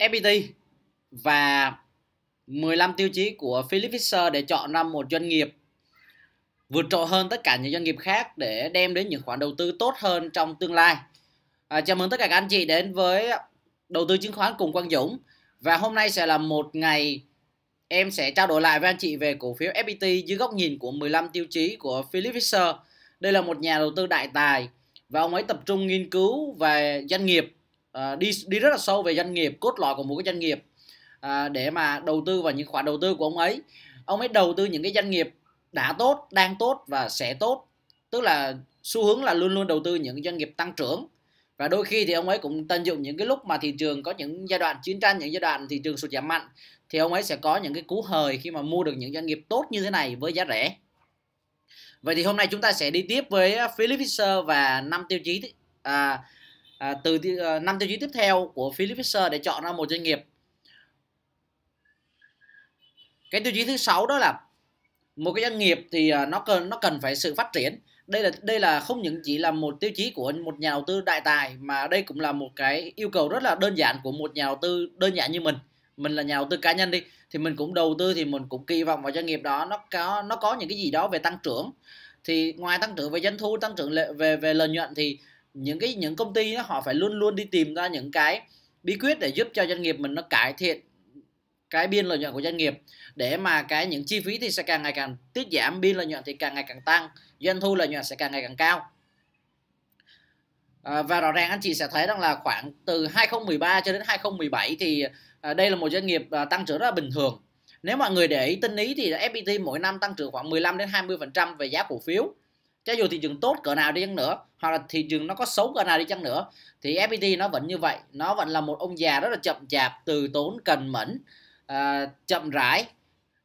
FPT và 15 tiêu chí của Philip Fisher để chọn ra một doanh nghiệp vượt trội hơn tất cả những doanh nghiệp khác để đem đến những khoản đầu tư tốt hơn trong tương lai. À, chào mừng tất cả các anh chị đến với đầu tư chứng khoán cùng Quang Dũng và hôm nay sẽ là một ngày em sẽ trao đổi lại với anh chị về cổ phiếu FPT dưới góc nhìn của 15 tiêu chí của Philip Fisher. Đây là một nhà đầu tư đại tài và ông ấy tập trung nghiên cứu về doanh nghiệp Ờ, đi đi rất là sâu về doanh nghiệp cốt lõi của một cái doanh nghiệp uh, để mà đầu tư vào những khoản đầu tư của ông ấy ông ấy đầu tư những cái doanh nghiệp đã tốt đang tốt và sẽ tốt tức là xu hướng là luôn luôn đầu tư những doanh nghiệp tăng trưởng và đôi khi thì ông ấy cũng tận dụng những cái lúc mà thị trường có những giai đoạn chiến tranh những giai đoạn thị trường sụt giảm mạnh thì ông ấy sẽ có những cái cú hời khi mà mua được những doanh nghiệp tốt như thế này với giá rẻ vậy thì hôm nay chúng ta sẽ đi tiếp với Philip Fisher và năm tiêu chí à, à, từ ờ, năm tiêu chí tiếp theo của Philip Fisher để chọn ra một doanh nghiệp cái tiêu chí thứ sáu đó là một cái doanh nghiệp thì ờ, nó cần nó cần phải sự phát triển đây là đây là không những chỉ là một tiêu chí của một nhà đầu tư đại tài mà đây cũng là một cái yêu cầu rất là đơn giản của một nhà đầu tư đơn giản như mình mình là nhà đầu tư cá nhân đi thì mình cũng đầu tư thì mình cũng kỳ vọng vào doanh nghiệp đó nó có nó có những cái gì đó về tăng trưởng thì ngoài tăng trưởng về doanh thu tăng trưởng về về lợi nhuận thì những cái những công ty đó, họ phải luôn luôn đi tìm ra những cái bí quyết để giúp cho doanh nghiệp mình nó cải thiện cái biên lợi nhuận của doanh nghiệp để mà cái những chi phí thì sẽ càng ngày càng tiết giảm biên lợi nhuận thì càng ngày càng tăng doanh thu lợi nhuận sẽ càng ngày càng cao à, và rõ ràng anh chị sẽ thấy rằng là khoảng từ 2013 cho đến 2017 thì à, đây là một doanh nghiệp à, tăng trưởng rất là bình thường nếu mọi người để ý tinh ý thì FPT mỗi năm tăng trưởng khoảng 15 đến 20 phần trăm về giá cổ phiếu cho dù thị trường tốt cỡ nào đi chăng nữa hoặc là thị trường nó có xấu cỡ nào đi chăng nữa thì FPT nó vẫn như vậy nó vẫn là một ông già rất là chậm chạp từ tốn cần mẫn uh, chậm rãi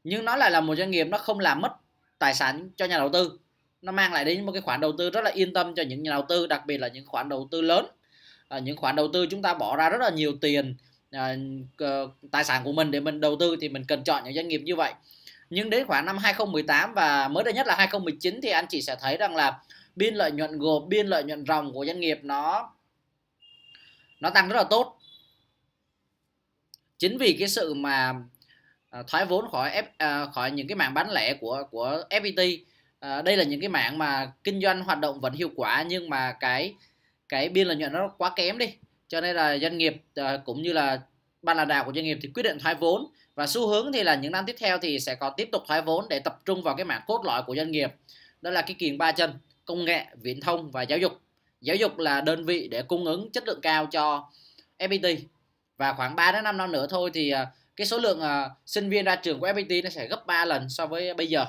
nhưng nó lại là một doanh nghiệp nó không làm mất tài sản cho nhà đầu tư nó mang lại đến một cái khoản đầu tư rất là yên tâm cho những nhà đầu tư đặc biệt là những khoản đầu tư lớn uh, những khoản đầu tư chúng ta bỏ ra rất là nhiều tiền uh, tài sản của mình để mình đầu tư thì mình cần chọn những doanh nghiệp như vậy nhưng đến khoảng năm 2018 và mới đây nhất là 2019 thì anh chị sẽ thấy rằng là biên lợi nhuận gộp biên lợi nhuận ròng của doanh nghiệp nó nó tăng rất là tốt chính vì cái sự mà à, thoái vốn khỏi F, à, khỏi những cái mạng bán lẻ của của FPT à, đây là những cái mạng mà kinh doanh hoạt động vẫn hiệu quả nhưng mà cái cái biên lợi nhuận nó quá kém đi cho nên là doanh nghiệp cũng như là ban lãnh đạo của doanh nghiệp thì quyết định thoái vốn và xu hướng thì là những năm tiếp theo thì sẽ có tiếp tục thoái vốn để tập trung vào cái mảng cốt lõi của doanh nghiệp đó là cái kiềng ba chân công nghệ viễn thông và giáo dục giáo dục là đơn vị để cung ứng chất lượng cao cho FPT và khoảng 3 đến 5 năm nữa thôi thì à, cái số lượng à, sinh viên ra trường của FPT nó sẽ gấp 3 lần so với bây giờ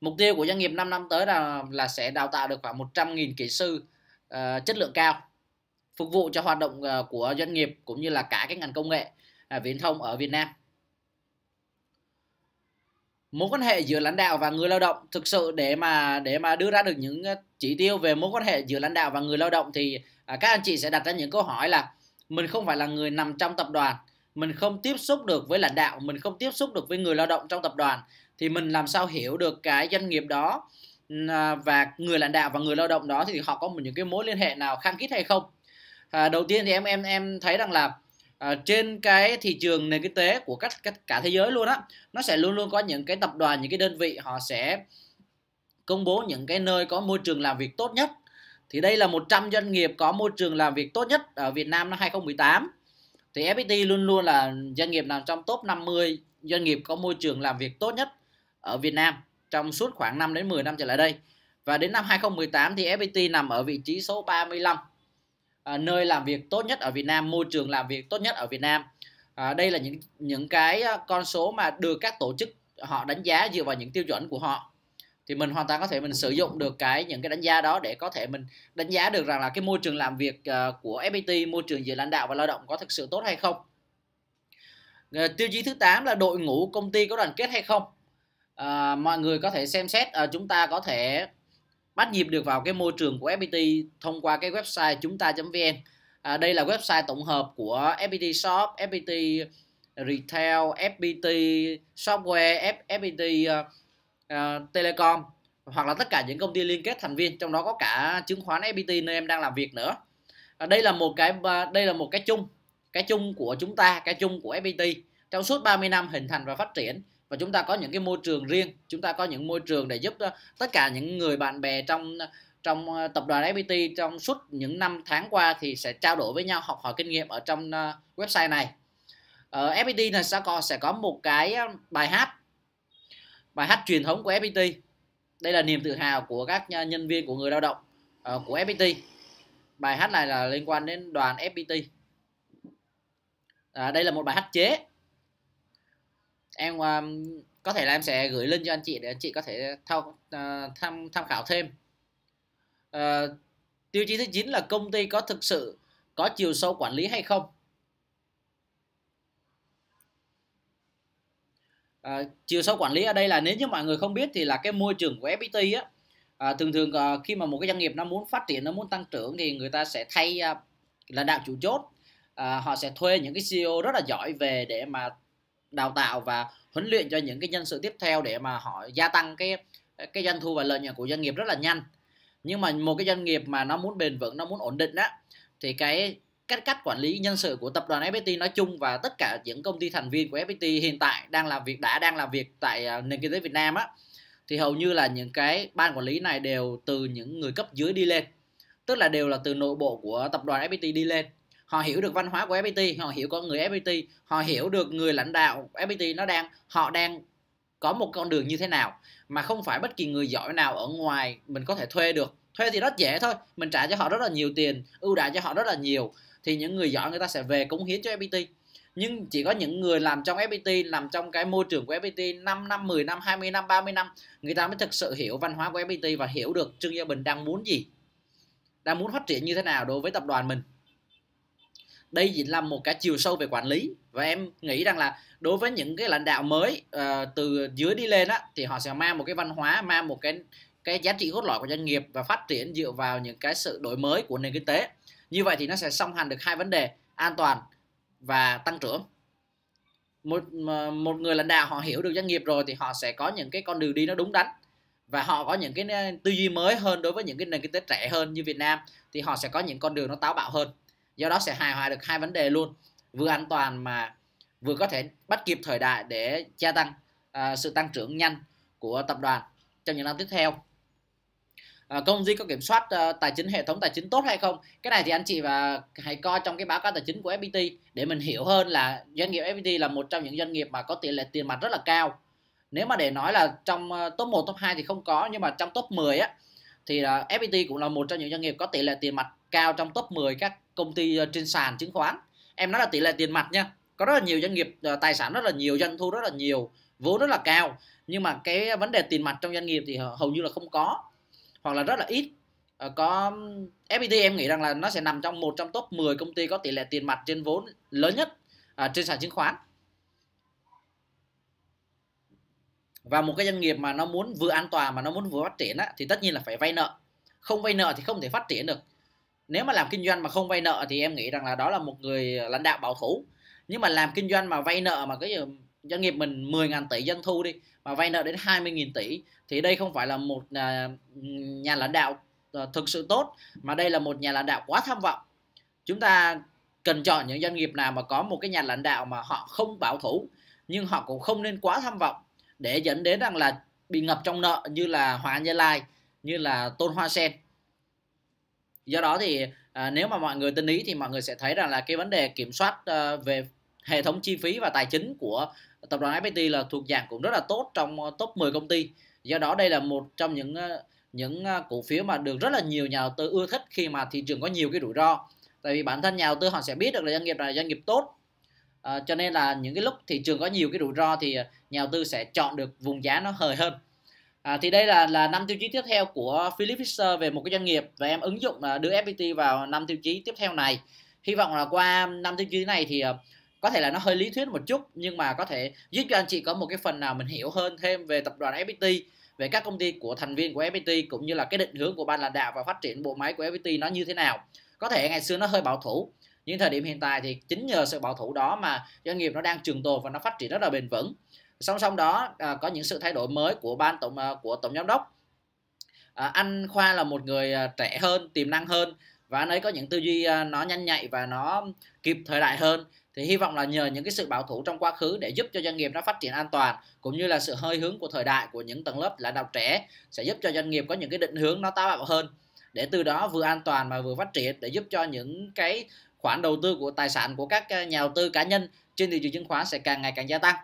mục tiêu của doanh nghiệp 5 năm tới là là sẽ đào tạo được khoảng 100.000 kỹ sư uh, chất lượng cao phục vụ cho hoạt động của doanh nghiệp cũng như là cả cái ngành công nghệ uh, viễn thông ở Việt Nam mối quan hệ giữa lãnh đạo và người lao động thực sự để mà để mà đưa ra được những ờ, chỉ tiêu về mối quan hệ giữa lãnh đạo và người lao động thì à, các anh chị sẽ đặt ra những câu hỏi là mình không phải là người nằm trong tập đoàn mình không tiếp xúc được với lãnh đạo mình không tiếp xúc được với người lao động trong tập đoàn thì mình làm sao hiểu được cái doanh nghiệp đó à, và người lãnh đạo và người lao động đó thì họ có một những cái mối liên hệ nào khăng khít hay không à, đầu tiên thì em em em thấy rằng là Ờ, trên cái thị trường nền kinh tế của các, các cả thế giới luôn á nó sẽ luôn luôn có những cái tập đoàn những cái đơn vị họ sẽ công bố những cái nơi có môi trường làm việc tốt nhất thì đây là 100 doanh nghiệp có môi trường làm việc tốt nhất ở Việt Nam năm 2018 thì FPT luôn luôn là doanh nghiệp nằm trong top 50 doanh nghiệp có môi trường làm việc tốt nhất ở Việt Nam trong suốt khoảng 5 đến 10 năm trở lại đây. Và đến năm 2018 thì FPT nằm ở vị trí số 35 À, nơi làm việc tốt nhất ở Việt Nam, môi trường làm việc tốt nhất ở Việt Nam. À, đây là những những cái à, con số mà được các tổ chức họ đánh giá dựa vào những tiêu chuẩn của họ thì mình hoàn toàn có thể mình sử dụng được cái những cái đánh giá đó để có thể mình đánh giá được rằng là cái môi trường làm việc à, của FPT môi trường giữa lãnh đạo và lao động có thực sự tốt hay không ờ, tiêu chí thứ 8 là đội ngũ công ty có đoàn kết hay không à, mọi người có thể xem xét à, chúng ta có thể bắt nhịp được vào cái môi trường của FPT thông qua cái website chúng ta vn à, đây là website tổng hợp của FPT shop FPT retail FPT software FPT uh, ờ, ờ, telecom hoặc là tất cả những công ty liên kết thành viên trong đó có cả chứng khoán FPT nơi em đang làm việc nữa à, đây là một cái đây là một cái chung cái chung của chúng ta cái chung của FPT trong suốt 30 năm hình thành và phát triển và chúng ta có những cái môi trường riêng chúng ta có những môi trường để giúp ờ, tất cả những người bạn bè trong ờ, trong ờ, tập đoàn FPT trong suốt những năm tháng qua thì sẽ trao đổi với nhau học hỏi kinh nghiệm ở trong website này ở FPT này sẽ có sẽ có một cái bài hát bài hát truyền thống của FPT đây là niềm tự hào của các nhân viên của người lao động của FPT bài hát này là liên quan đến đoàn FPT à, đây là một bài hát chế em um, có thể là em sẽ gửi link cho anh chị để anh chị có thể tham uh, ờ, tham, tham khảo thêm uh, tiêu chí thứ 9 là công ty có thực sự có chiều sâu quản lý hay không À, chiều sâu quản lý ở đây là nếu như mọi người không biết thì là cái môi trường của FPT á à, thường thường à, khi mà một cái doanh nghiệp nó muốn phát triển nó muốn tăng trưởng thì người ta sẽ thay à, lãnh đạo chủ chốt à, họ sẽ thuê những cái CEO rất là giỏi về để mà đào tạo và huấn luyện cho những cái nhân sự tiếp theo để mà họ gia tăng cái cái doanh thu và lợi nhuận của doanh nghiệp rất là nhanh nhưng mà một cái doanh nghiệp mà nó muốn bền vững nó muốn ổn định á thì cái cách cách quản lý nhân sự của tập đoàn FPT nói chung và tất cả những công ty thành viên của FPT hiện tại đang làm việc đã đang làm việc tại à, nền kinh tế Việt Nam á thì hầu như là những cái ban quản lý này đều từ những người cấp dưới đi lên tức là đều là từ nội bộ của tập đoàn FPT đi lên họ hiểu được văn hóa của FPT họ hiểu con người FPT họ hiểu được người lãnh đạo FPT nó đang họ đang có một con đường như thế nào mà không phải bất kỳ người giỏi nào ở ngoài mình có thể thuê được thuê thì rất dễ thôi mình trả cho họ rất là nhiều tiền ưu đãi cho họ rất là nhiều thì những người giỏi người ta sẽ về cống hiến cho FPT nhưng chỉ có những người làm trong FPT làm trong cái môi trường của FPT 5 năm 10 năm 20 năm 30 năm người ta mới thực sự hiểu văn hóa của FPT và hiểu được Trương Gia Bình đang muốn gì đang muốn phát triển như thế nào đối với tập đoàn mình đây chỉ là một cái chiều sâu về quản lý và em nghĩ rằng là đối với những cái lãnh đạo mới uh, từ dưới đi lên á thì họ sẽ mang một cái văn hóa mang một cái cái giá trị cốt lõi của doanh nghiệp và phát triển dựa vào những cái sự đổi mới của nền kinh tế như vậy thì nó sẽ song hành được hai vấn đề an toàn và tăng trưởng một một người lãnh đạo họ hiểu được doanh nghiệp rồi thì họ sẽ có những cái con đường đi nó đúng đắn và họ có những cái ờ, tư duy mới hơn đối với những cái nền kinh tế trẻ hơn như Việt Nam thì họ sẽ có những con đường nó táo bạo hơn do đó sẽ hài hòa được hai vấn đề luôn vừa an toàn mà vừa có thể bắt kịp thời đại để gia tăng uh, sự tăng trưởng nhanh của tập đoàn trong những năm tiếp theo uh, công ty có kiểm soát uh, tài chính hệ thống tài chính tốt hay không cái này thì anh chị và hãy coi trong cái báo cáo tài chính của FPT để mình hiểu hơn là doanh nghiệp FPT là một trong những doanh nghiệp mà có tỷ lệ tiền mặt rất là cao nếu mà để nói là trong top 1, top 2 thì không có nhưng mà trong top 10 á thì FPT cũng là một trong những doanh nghiệp có tỷ lệ tiền mặt cao trong top 10 các công ty ờ, trên sàn chứng khoán em nói là tỷ lệ tiền mặt nha có rất là nhiều doanh nghiệp ờ, tài sản rất là nhiều doanh thu rất là nhiều vốn rất là cao nhưng mà cái vấn đề tiền mặt trong doanh nghiệp thì hầu như là không có hoặc là rất là ít ờ, có FPT e em nghĩ rằng là nó sẽ nằm trong một trong top 10 công ty có tỷ lệ tiền mặt trên vốn lớn nhất trên sàn chứng khoán và một cái doanh nghiệp mà nó muốn vừa an toàn mà nó muốn vừa phát triển á, thì tất nhiên là phải vay nợ không vay nợ thì không thể phát triển được nếu mà làm kinh doanh mà không vay nợ thì em nghĩ rằng là đó là một người lãnh đạo bảo thủ nhưng mà làm kinh doanh mà vay nợ mà cái ờ, doanh nghiệp mình 10.000 tỷ doanh thu đi mà vay nợ đến 20.000 tỷ thì đây không phải là một à, nhà lãnh đạo ờ, thực sự tốt mà đây là một nhà lãnh đạo quá tham vọng chúng ta cần chọn những doanh nghiệp nào mà có một cái nhà lãnh đạo mà họ không bảo thủ nhưng họ cũng không nên quá tham vọng để dẫn đến rằng là bị ngập trong nợ như là Hoàng Gia Lai như là Tôn Hoa Sen do đó thì à, nếu mà mọi người tin ý thì mọi người sẽ thấy rằng là cái vấn đề kiểm soát à, về hệ thống chi phí và tài chính của tập đoàn FPT là thuộc dạng cũng rất là tốt trong ờ, top 10 công ty do đó đây là một trong những ờ, những cổ phiếu mà được rất là nhiều nhà đầu tư ưa thích khi mà thị trường có nhiều cái rủi ro tại vì bản thân nhà đầu tư họ sẽ biết được là doanh nghiệp là doanh nghiệp tốt à, cho nên là những cái lúc thị trường có nhiều cái rủi ro thì nhà đầu tư sẽ chọn được vùng giá nó hời hơn À, thì đây là là năm tiêu chí tiếp theo của Philip Fisher về một cái doanh nghiệp và em ứng dụng à, đưa FPT vào năm tiêu chí tiếp theo này. Hy vọng là qua năm tiêu chí này thì à, có thể là nó hơi lý thuyết một chút nhưng mà có thể giúp cho anh chị có một cái phần nào mình hiểu hơn thêm về tập đoàn FPT về các công ty của thành viên của FPT cũng như là cái định hướng của ban lãnh đạo và phát triển bộ máy của FPT nó như thế nào. Có thể ngày xưa nó hơi bảo thủ nhưng thời điểm hiện tại thì chính nhờ sự bảo thủ đó mà doanh nghiệp nó đang trường tồn và nó phát triển rất là bền vững song song đó à, có những sự thay đổi mới của ban tổng à, của tổng giám đốc à, anh khoa là một người à, trẻ hơn tiềm năng hơn và anh ấy có những tư duy à, nó nhanh nhạy và nó kịp thời đại hơn thì hy vọng là nhờ những cái sự bảo thủ trong quá khứ để giúp cho doanh nghiệp nó phát triển an toàn cũng như là sự hơi hướng của thời đại của những tầng lớp lãnh đạo trẻ sẽ giúp cho doanh nghiệp có những cái định hướng nó táo bạo hơn để từ đó vừa an toàn mà vừa phát triển để giúp cho những cái khoản đầu tư của tài sản của các à, nhà đầu tư cá nhân trên thị trường chứng khoán sẽ càng ngày càng gia tăng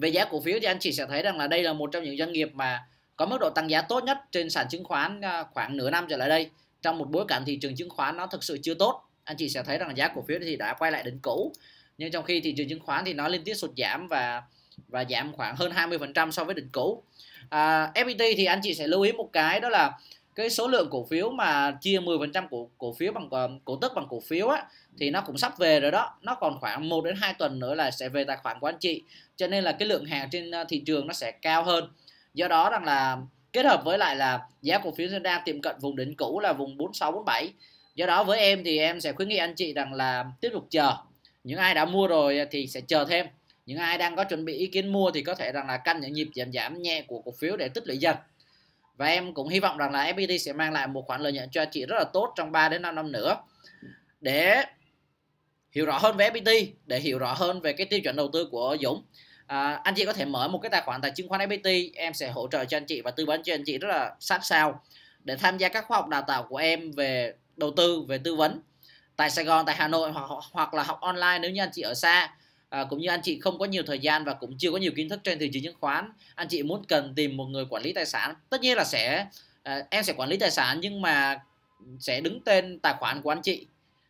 về giá cổ phiếu thì anh chị sẽ thấy rằng là đây là một trong những doanh nghiệp mà có mức độ tăng giá tốt nhất trên sàn chứng khoán à, khoảng nửa năm trở lại đây trong một bối cảnh thị trường chứng khoán nó thực sự chưa tốt anh chị sẽ thấy rằng giá cổ phiếu thì đã quay lại đỉnh cũ nhưng trong khi thị trường chứng khoán thì nó liên tiếp sụt giảm và và giảm khoảng hơn 20% so với đỉnh cũ à, FPT e thì anh chị sẽ lưu ý một cái đó là cái số lượng cổ phiếu mà chia 10% của cổ phiếu bằng ờ, cổ tức bằng cổ phiếu á thì nó cũng sắp về rồi đó nó còn khoảng 1 đến 2 tuần nữa là sẽ về tài khoản của anh chị cho nên là cái lượng hàng trên ờ, thị trường nó sẽ cao hơn do đó rằng là kết hợp với lại là giá cổ phiếu đang tiệm cận vùng đỉnh cũ là vùng 46 47 do đó với em thì em sẽ khuyến nghị anh chị rằng là tiếp tục chờ những ai đã mua rồi thì sẽ chờ thêm những ai đang có chuẩn bị ý kiến mua thì có thể rằng là canh những nhịp giảm giảm nhẹ của cổ phiếu để tích lũy dần và em cũng hy vọng rằng là FPT sẽ mang lại một khoản lợi nhuận cho chị rất là tốt trong 3 đến 5 năm nữa để hiểu rõ hơn về FPT để hiểu rõ hơn về cái tiêu chuẩn đầu tư của Dũng à, anh chị có thể mở một cái tài khoản tại chứng khoán FPT em sẽ hỗ trợ cho anh chị và tư vấn cho anh chị rất là sát sao để tham gia các khóa học đào tạo của em về đầu tư về tư vấn tại Sài Gòn tại Hà Nội hoặc hoặc là học online nếu như anh chị ở xa à, cũng như anh chị không có nhiều thời gian và cũng chưa có nhiều kiến thức trên thị trường chứng khoán anh chị muốn cần tìm một người quản lý tài sản tất nhiên là sẽ à, em sẽ quản lý tài sản nhưng mà sẽ đứng tên tài khoản của anh chị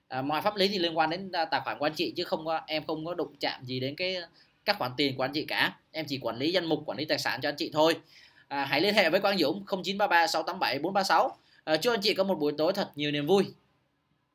à, mọi pháp lý thì liên quan đến à, tài khoản của anh chị chứ không có em không có đụng chạm gì đến cái các khoản tiền của anh chị cả em chỉ quản lý danh mục quản lý tài sản cho anh chị thôi à, hãy liên hệ với Quang Dũng 0933 687 436 à, chúc anh chị có một buổi tối thật nhiều niềm vui